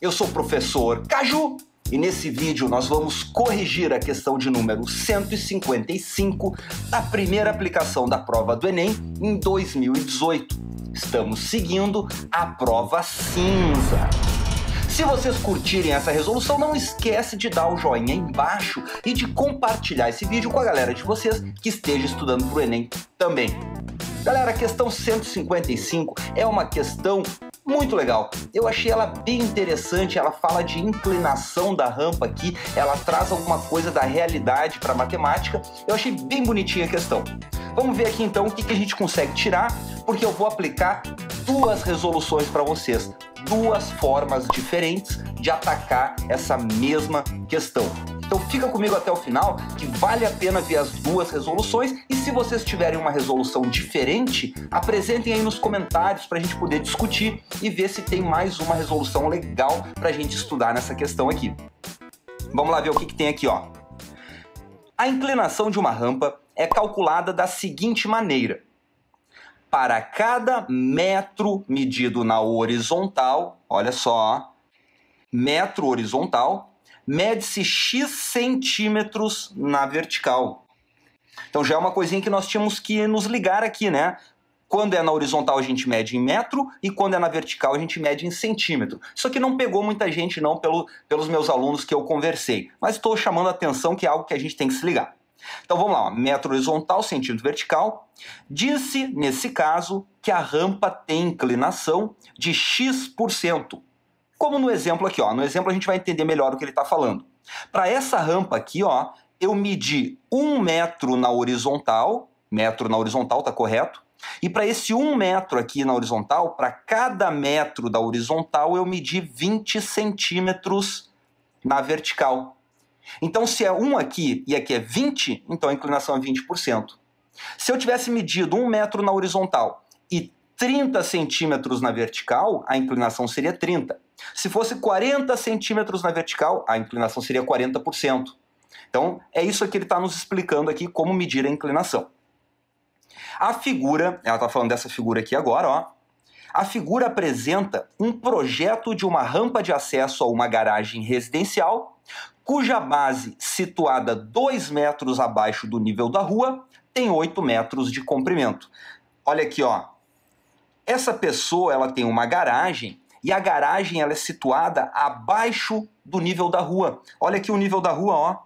eu sou o professor Caju e nesse vídeo nós vamos corrigir a questão de número 155 da primeira aplicação da prova do Enem em 2018. Estamos seguindo a prova cinza. Se vocês curtirem essa resolução, não esquece de dar o joinha embaixo e de compartilhar esse vídeo com a galera de vocês que esteja estudando para o Enem também. Galera, a questão 155 é uma questão muito legal. Eu achei ela bem interessante, ela fala de inclinação da rampa aqui, ela traz alguma coisa da realidade para matemática. Eu achei bem bonitinha a questão. Vamos ver aqui então o que, que a gente consegue tirar, porque eu vou aplicar duas resoluções para vocês, duas formas diferentes de atacar essa mesma questão. Então fica comigo até o final que vale a pena ver as duas resoluções e se vocês tiverem uma resolução diferente, apresentem aí nos comentários para a gente poder discutir e ver se tem mais uma resolução legal para a gente estudar nessa questão aqui. Vamos lá ver o que, que tem aqui, ó. A inclinação de uma rampa é calculada da seguinte maneira. Para cada metro medido na horizontal, olha só, metro horizontal, mede-se X centímetros na vertical. Então já é uma coisinha que nós tínhamos que nos ligar aqui, né? Quando é na horizontal a gente mede em metro e quando é na vertical a gente mede em centímetro. Isso aqui não pegou muita gente não pelo, pelos meus alunos que eu conversei, mas estou chamando a atenção que é algo que a gente tem que se ligar. Então vamos lá, ó. metro horizontal, centímetro vertical. Diz-se, nesse caso, que a rampa tem inclinação de x%. Como no exemplo aqui, ó. No exemplo a gente vai entender melhor o que ele está falando. Para essa rampa aqui, ó, eu medi um metro na horizontal, metro na horizontal, tá correto? E para esse um metro aqui na horizontal, para cada metro da horizontal, eu medi 20 centímetros na vertical. Então, se é 1 aqui e aqui é 20, então a inclinação é 20%. Se eu tivesse medido 1 metro na horizontal e 30 centímetros na vertical, a inclinação seria 30. Se fosse 40 centímetros na vertical, a inclinação seria 40%. Então, é isso que ele está nos explicando aqui, como medir a inclinação. A figura, ela está falando dessa figura aqui agora, ó. A figura apresenta um projeto de uma rampa de acesso a uma garagem residencial, cuja base, situada 2 metros abaixo do nível da rua, tem 8 metros de comprimento. Olha aqui, ó. Essa pessoa, ela tem uma garagem e a garagem ela é situada abaixo do nível da rua. Olha aqui o nível da rua, ó.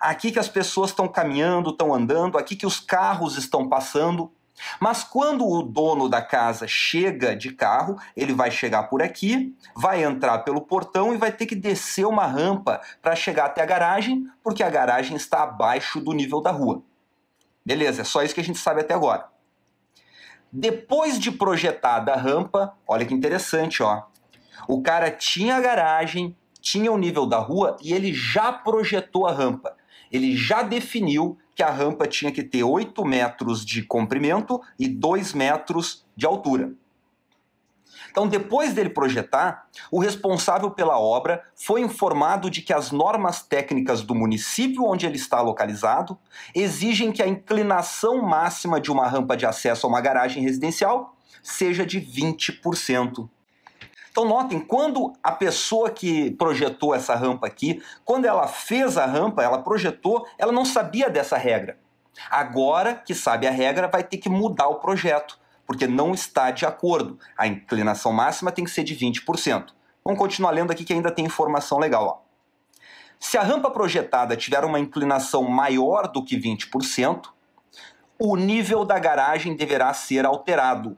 Aqui que as pessoas estão caminhando, estão andando, aqui que os carros estão passando. Mas quando o dono da casa chega de carro, ele vai chegar por aqui, vai entrar pelo portão e vai ter que descer uma rampa para chegar até a garagem, porque a garagem está abaixo do nível da rua. Beleza, é só isso que a gente sabe até agora. Depois de projetada a rampa, olha que interessante, ó. O cara tinha a garagem, tinha o nível da rua e ele já projetou a rampa. Ele já definiu que a rampa tinha que ter 8 metros de comprimento e 2 metros de altura. Então, depois dele projetar, o responsável pela obra foi informado de que as normas técnicas do município onde ele está localizado exigem que a inclinação máxima de uma rampa de acesso a uma garagem residencial seja de 20%. Então notem, quando a pessoa que projetou essa rampa aqui, quando ela fez a rampa, ela projetou, ela não sabia dessa regra. Agora que sabe a regra, vai ter que mudar o projeto porque não está de acordo. A inclinação máxima tem que ser de 20%. Vamos continuar lendo aqui que ainda tem informação legal. Ó. Se a rampa projetada tiver uma inclinação maior do que 20%, o nível da garagem deverá ser alterado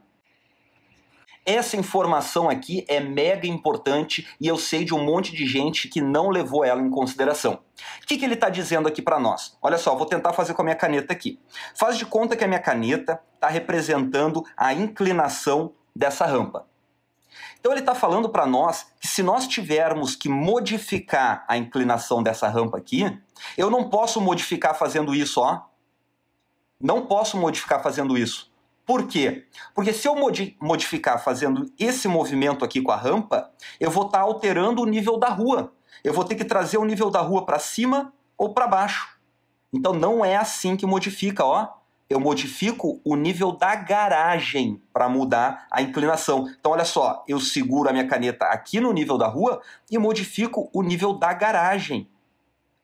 essa informação aqui é mega importante e eu sei de um monte de gente que não levou ela em consideração. O que, que ele está dizendo aqui para nós? Olha só, vou tentar fazer com a minha caneta aqui. Faz de conta que a minha caneta está representando a inclinação dessa rampa. Então ele está falando para nós que se nós tivermos que modificar a inclinação dessa rampa aqui, eu não posso modificar fazendo isso, ó. Não posso modificar fazendo isso. Por quê? Porque se eu modificar fazendo esse movimento aqui com a rampa, eu vou estar tá alterando o nível da rua. Eu vou ter que trazer o nível da rua para cima ou para baixo. Então não é assim que modifica, ó. Eu modifico o nível da garagem para mudar a inclinação. Então olha só, eu seguro a minha caneta aqui no nível da rua e modifico o nível da garagem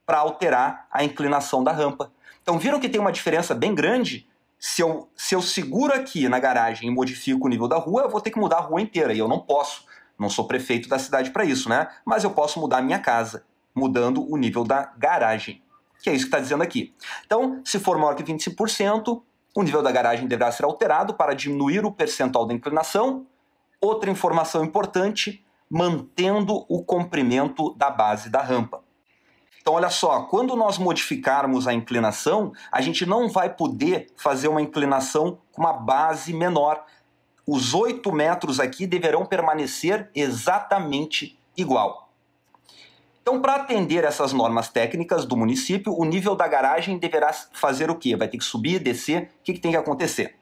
para alterar a inclinação da rampa. Então viram que tem uma diferença bem grande se eu, se eu seguro aqui na garagem e modifico o nível da rua, eu vou ter que mudar a rua inteira e eu não posso. Não sou prefeito da cidade para isso, né? Mas eu posso mudar a minha casa, mudando o nível da garagem, que é isso que está dizendo aqui. Então, se for maior que 25%, o nível da garagem deverá ser alterado para diminuir o percentual da inclinação. Outra informação importante, mantendo o comprimento da base da rampa. Então, olha só, quando nós modificarmos a inclinação, a gente não vai poder fazer uma inclinação com uma base menor. Os 8 metros aqui deverão permanecer exatamente igual. Então, para atender essas normas técnicas do município, o nível da garagem deverá fazer o quê? Vai ter que subir, descer? O que, que tem que acontecer?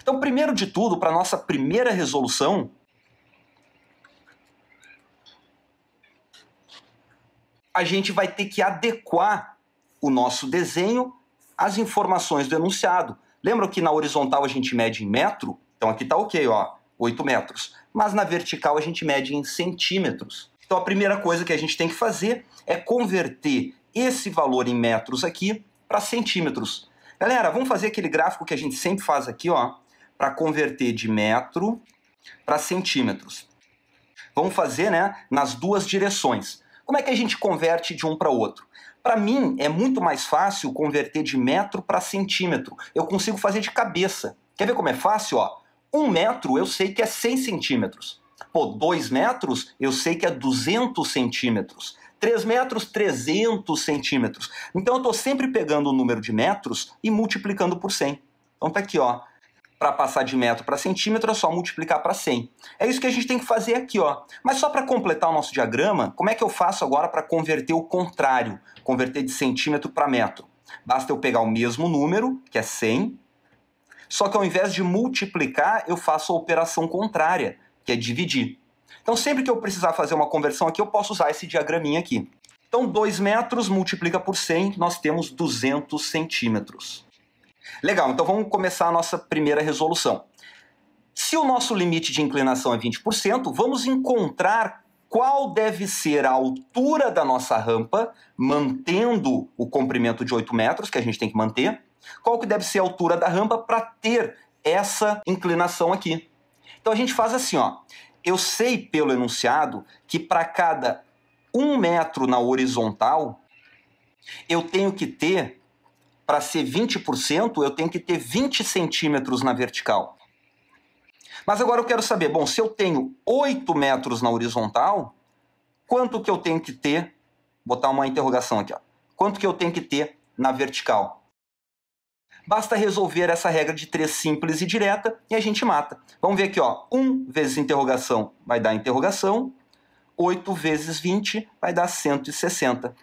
Então, primeiro de tudo, para nossa primeira resolução, a gente vai ter que adequar o nosso desenho às informações do enunciado. Lembra que na horizontal a gente mede em metro? Então aqui está ok, ó, 8 metros. Mas na vertical a gente mede em centímetros. Então a primeira coisa que a gente tem que fazer é converter esse valor em metros aqui para centímetros. Galera, vamos fazer aquele gráfico que a gente sempre faz aqui, ó, para converter de metro para centímetros. Vamos fazer, né, nas duas direções. Como é que a gente converte de um para outro? Para mim, é muito mais fácil converter de metro para centímetro. Eu consigo fazer de cabeça. Quer ver como é fácil? Ó, um metro eu sei que é 100 centímetros. Pô, dois metros eu sei que é 200 centímetros. 3 metros, 300 centímetros. Então eu estou sempre pegando o número de metros e multiplicando por 100. Então tá aqui, ó para passar de metro para centímetro é só multiplicar para 100. É isso que a gente tem que fazer aqui, ó. Mas só para completar o nosso diagrama, como é que eu faço agora para converter o contrário, converter de centímetro para metro? Basta eu pegar o mesmo número, que é 100, só que ao invés de multiplicar, eu faço a operação contrária, que é dividir. Então, sempre que eu precisar fazer uma conversão aqui, eu posso usar esse diagraminha aqui. Então, 2 metros multiplica por 100, nós temos 200 centímetros. Legal, então vamos começar a nossa primeira resolução. Se o nosso limite de inclinação é 20%, vamos encontrar qual deve ser a altura da nossa rampa, mantendo o comprimento de 8 metros, que a gente tem que manter, qual que deve ser a altura da rampa para ter essa inclinação aqui. Então a gente faz assim, ó. Eu sei pelo enunciado que para cada um metro na horizontal, eu tenho que ter para ser 20%, eu tenho que ter 20 centímetros na vertical. Mas agora eu quero saber, bom, se eu tenho 8 metros na horizontal, quanto que eu tenho que ter, botar uma interrogação aqui, ó, quanto que eu tenho que ter na vertical? Basta resolver essa regra de três simples e direta e a gente mata. Vamos ver aqui, ó, 1 vezes interrogação vai dar interrogação, 8 vezes 20 vai dar 160.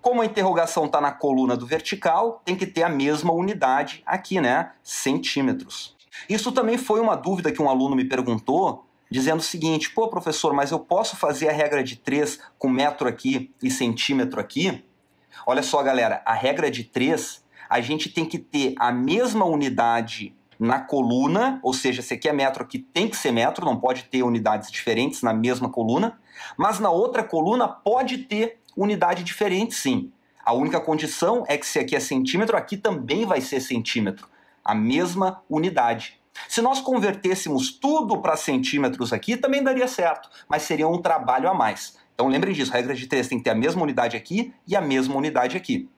Como a interrogação está na coluna do vertical, tem que ter a mesma unidade aqui, né? Centímetros. Isso também foi uma dúvida que um aluno me perguntou, dizendo o seguinte: pô, professor, mas eu posso fazer a regra de 3 com metro aqui e centímetro aqui? Olha só, galera, a regra de 3 a gente tem que ter a mesma unidade na coluna, ou seja, se aqui é metro, aqui tem que ser metro, não pode ter unidades diferentes na mesma coluna, mas na outra coluna pode ter unidade diferente, sim. A única condição é que se aqui é centímetro, aqui também vai ser centímetro. A mesma unidade. Se nós convertêssemos tudo para centímetros aqui, também daria certo, mas seria um trabalho a mais. Então lembrem disso, regra de três tem que ter a mesma unidade aqui e a mesma unidade aqui.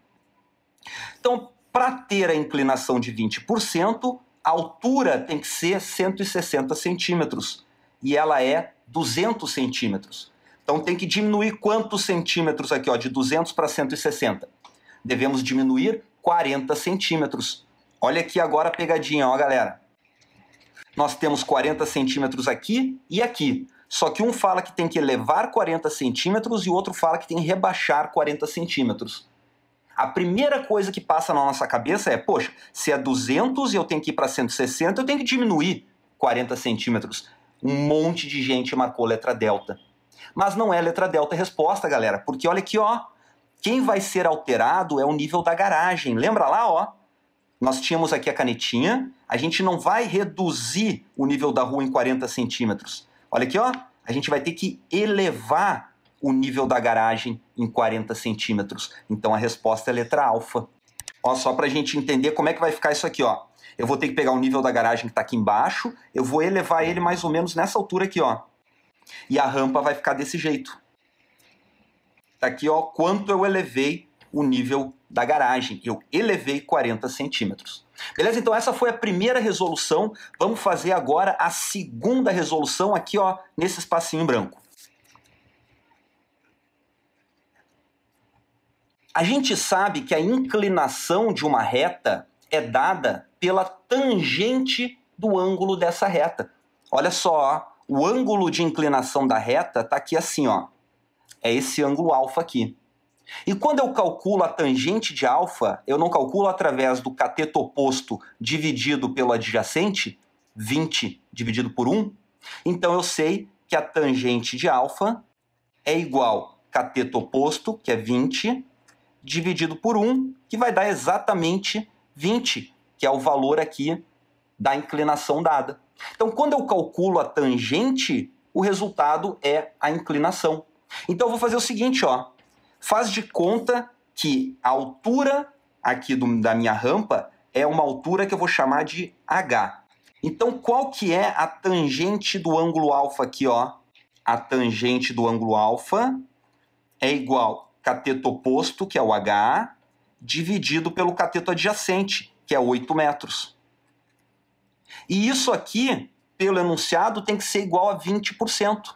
Então, para ter a inclinação de 20%, a altura tem que ser 160 centímetros e ela é 200 centímetros. Então tem que diminuir quantos centímetros aqui, ó, de 200 para 160? Devemos diminuir 40 centímetros. Olha aqui agora a pegadinha, ó, galera. Nós temos 40 centímetros aqui e aqui. Só que um fala que tem que elevar 40 centímetros e o outro fala que tem que rebaixar 40 centímetros. A primeira coisa que passa na nossa cabeça é, poxa, se é 200 e eu tenho que ir para 160, eu tenho que diminuir 40 centímetros. Um monte de gente marcou letra delta. Mas não é letra delta a resposta, galera, porque olha aqui, ó. Quem vai ser alterado é o nível da garagem. Lembra lá, ó? Nós tínhamos aqui a canetinha. A gente não vai reduzir o nível da rua em 40 centímetros. Olha aqui, ó. A gente vai ter que elevar o nível da garagem em 40 centímetros. Então a resposta é letra alfa. Ó, só para a gente entender como é que vai ficar isso aqui, ó. Eu vou ter que pegar o nível da garagem que está aqui embaixo, eu vou elevar ele mais ou menos nessa altura aqui, ó. E a rampa vai ficar desse jeito. Tá aqui, ó, quanto eu elevei o nível da garagem. Eu elevei 40 centímetros. Beleza? Então essa foi a primeira resolução. Vamos fazer agora a segunda resolução aqui, ó, nesse espacinho branco. A gente sabe que a inclinação de uma reta é dada pela tangente do ângulo dessa reta. Olha só, o ângulo de inclinação da reta está aqui assim, ó. É esse ângulo alfa aqui. E quando eu calculo a tangente de alfa, eu não calculo através do cateto oposto dividido pelo adjacente, 20 dividido por 1. Então eu sei que a tangente de alfa é igual cateto oposto, que é 20, dividido por 1, que vai dar exatamente 20, que é o valor aqui da inclinação dada. Então, quando eu calculo a tangente, o resultado é a inclinação. Então, eu vou fazer o seguinte, ó. Faz de conta que a altura aqui do, da minha rampa é uma altura que eu vou chamar de h. Então, qual que é a tangente do ângulo alfa aqui, ó? A tangente do ângulo alfa é igual cateto oposto, que é o h, dividido pelo cateto adjacente, que é 8 metros. E isso aqui, pelo enunciado, tem que ser igual a 20%.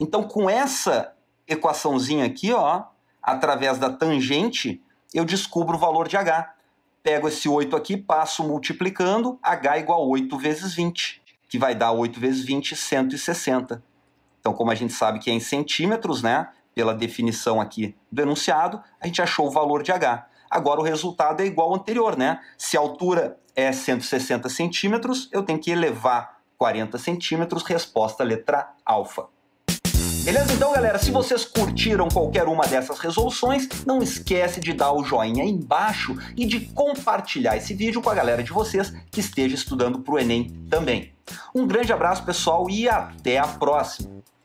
Então, com essa equaçãozinha aqui, ó, através da tangente, eu descubro o valor de h. Pego esse 8 aqui, passo multiplicando, h igual a 8 vezes 20, que vai dar 8 vezes 20, 160. Então, como a gente sabe que é em centímetros, né, pela definição aqui do enunciado, a gente achou o valor de h. Agora, o resultado é igual ao anterior, né? Se a altura é 160 centímetros, eu tenho que elevar 40 centímetros, resposta letra alfa. Beleza? Então, galera, se vocês curtiram qualquer uma dessas resoluções, não esquece de dar o joinha aí embaixo e de compartilhar esse vídeo com a galera de vocês que esteja estudando para o Enem também. Um grande abraço, pessoal, e até a próxima!